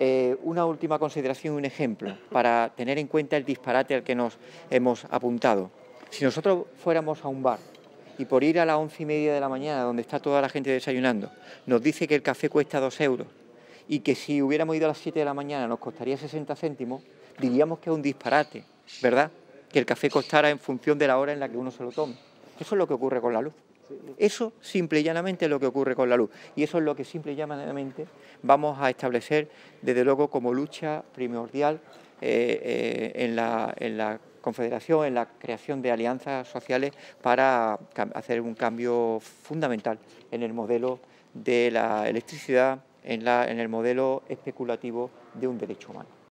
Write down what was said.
Eh, una última consideración, un ejemplo, para tener en cuenta el disparate al que nos hemos apuntado. Si nosotros fuéramos a un bar y por ir a las once y media de la mañana, donde está toda la gente desayunando, nos dice que el café cuesta dos euros y que si hubiéramos ido a las siete de la mañana nos costaría 60 céntimos, diríamos que es un disparate, ¿verdad? Que el café costara en función de la hora en la que uno se lo tome. Eso es lo que ocurre con la luz. Eso simple y llanamente es lo que ocurre con la luz. Y eso es lo que simple y llanamente vamos a establecer, desde luego, como lucha primordial eh, eh, en, la, confederación, en la creación de alianzas sociales para hacer un cambio fundamental en el modelo de la electricidad, en el modelo especulativo de un derecho humano.